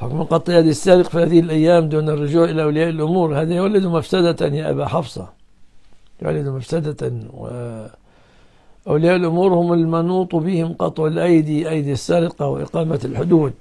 حكم قطع يد السارق في هذه الأيام دون الرجوع إلى أولياء الأمور هذا يولد مفسدة يا أبا حفصة يولد مفسدة و أولياء الأمور هم المنوط بهم قطع الأيدي أيدي السرقة وإقامة الحدود